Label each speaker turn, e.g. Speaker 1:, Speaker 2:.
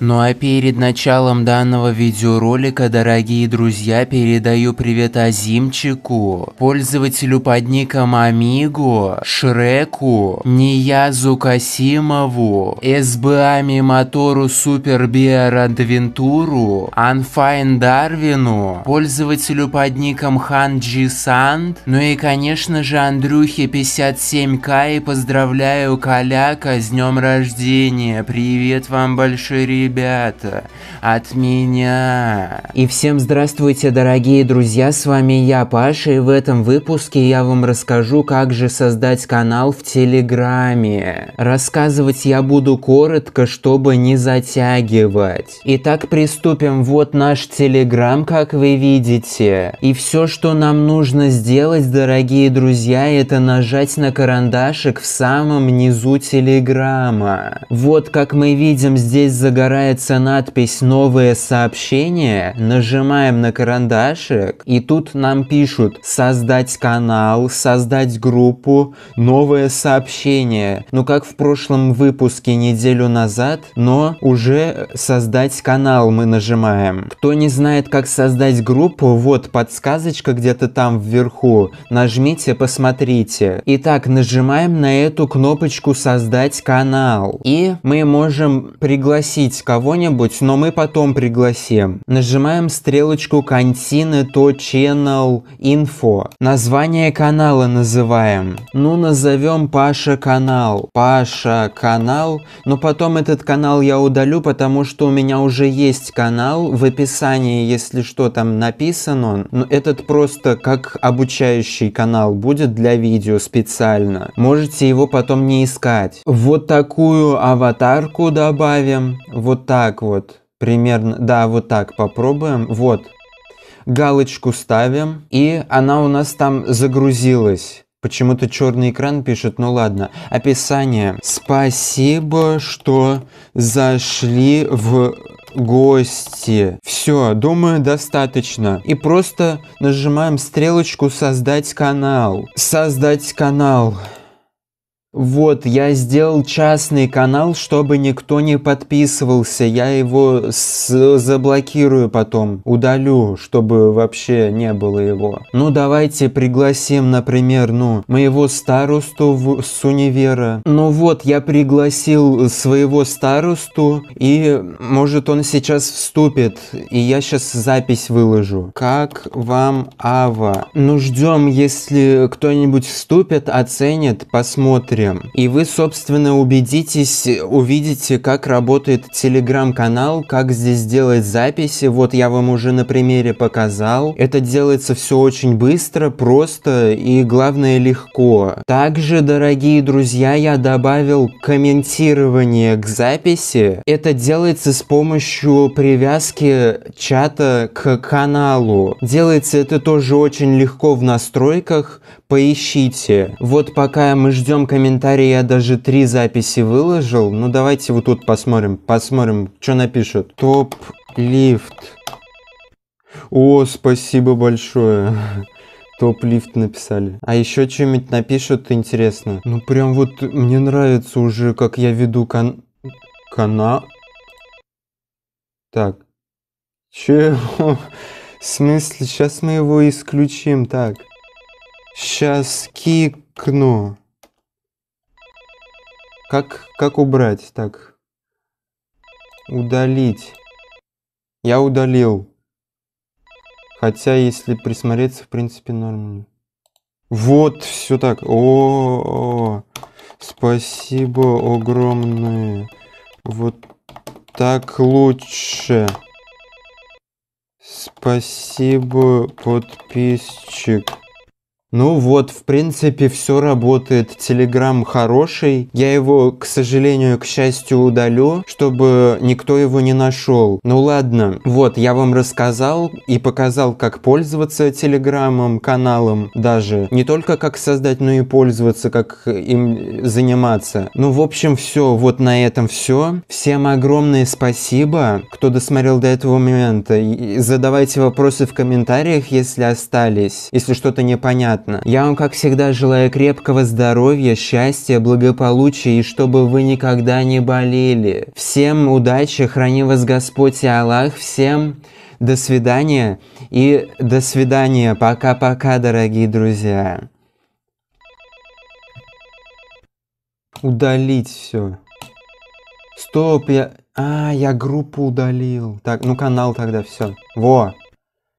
Speaker 1: Ну а перед началом данного видеоролика, дорогие друзья, передаю привет Азимчику, пользователю под ником Амигу, Шреку, Ниязу Касимову, СБАМИ Мотору Супер Биорадвентуру, Анфайн Дарвину, пользователю под ником Ханджи Санд, ну и конечно же Андрюхе 57к и поздравляю Коляка с днем рождения, привет вам большой ребят ребята, от меня. И всем здравствуйте, дорогие друзья, с вами я, Паша, и в этом выпуске я вам расскажу, как же создать канал в Телеграме. Рассказывать я буду коротко, чтобы не затягивать. Итак, приступим. Вот наш Телеграм, как вы видите. И все, что нам нужно сделать, дорогие друзья, это нажать на карандашик в самом низу Телеграма. Вот, как мы видим, здесь загорается появляется надпись «Новые сообщения», нажимаем на карандашик, и тут нам пишут «Создать канал», «Создать группу», новое сообщение Ну как в прошлом выпуске неделю назад, но уже «Создать канал» мы нажимаем. Кто не знает, как создать группу, вот подсказочка где-то там вверху. Нажмите, посмотрите. Итак, нажимаем на эту кнопочку «Создать канал». И мы можем пригласить кого-нибудь, но мы потом пригласим. Нажимаем стрелочку «Контины то Channel Info». Название канала называем. Ну, назовем Паша канал. Паша канал. Но потом этот канал я удалю, потому что у меня уже есть канал. В описании, если что, там написано, Но этот просто как обучающий канал будет для видео специально. Можете его потом не искать. Вот такую аватарку добавим. Вот вот так вот. Примерно, да, вот так попробуем. Вот. Галочку ставим, и она у нас там загрузилась. Почему-то черный экран пишет, ну ладно. Описание. Спасибо, что зашли в гости. Все, думаю, достаточно. И просто нажимаем стрелочку «Создать канал». Создать канал. Вот, я сделал частный канал, чтобы никто не подписывался. Я его заблокирую потом, удалю, чтобы вообще не было его. Ну, давайте пригласим, например, ну, моего старосту в с универа. Ну вот, я пригласил своего старосту, и может он сейчас вступит, и я сейчас запись выложу. Как вам Ава? Ну, ждем, если кто-нибудь вступит, оценит, посмотрит Твиттере. И вы, собственно, убедитесь, увидите, как работает Телеграм-канал, как здесь делать записи. Вот я вам уже на примере показал. Это делается все очень быстро, просто и, главное, легко. Также, дорогие друзья, я добавил комментирование к записи. Это делается с помощью привязки чата к каналу. Делается это тоже очень легко в настройках. Поищите. Вот пока мы ждем комментарии комментарии я даже три записи выложил. Ну, давайте вот тут посмотрим. Посмотрим, что напишут. Топ лифт. О, спасибо большое. Топ-лифт написали. А еще что-нибудь напишут, интересно. Ну, прям вот мне нравится уже, как я веду кан... Кана... Так. Че? В смысле? Сейчас мы его исключим. Так. Сейчас кикну. Как, как убрать? Так. Удалить. Я удалил. Хотя, если присмотреться, в принципе, нормально. Вот, все так. О, -о, -о. спасибо огромное. Вот так лучше. Спасибо, подписчик. Ну вот, в принципе, все работает. Телеграм хороший. Я его, к сожалению, к счастью, удалю, чтобы никто его не нашел. Ну ладно, вот, я вам рассказал и показал, как пользоваться телеграммом, каналом даже. Не только как создать, но и пользоваться, как им заниматься. Ну, в общем, все. Вот на этом все. Всем огромное спасибо, кто досмотрел до этого момента. задавайте вопросы в комментариях, если остались, если что-то непонятно понятно. Я вам, как всегда, желаю крепкого здоровья, счастья, благополучия и чтобы вы никогда не болели. Всем удачи, храни вас Господь и Аллах, всем до свидания и до свидания. Пока-пока, дорогие друзья. Удалить все. Стоп, я... А, я группу удалил. Так, ну канал тогда все. Во.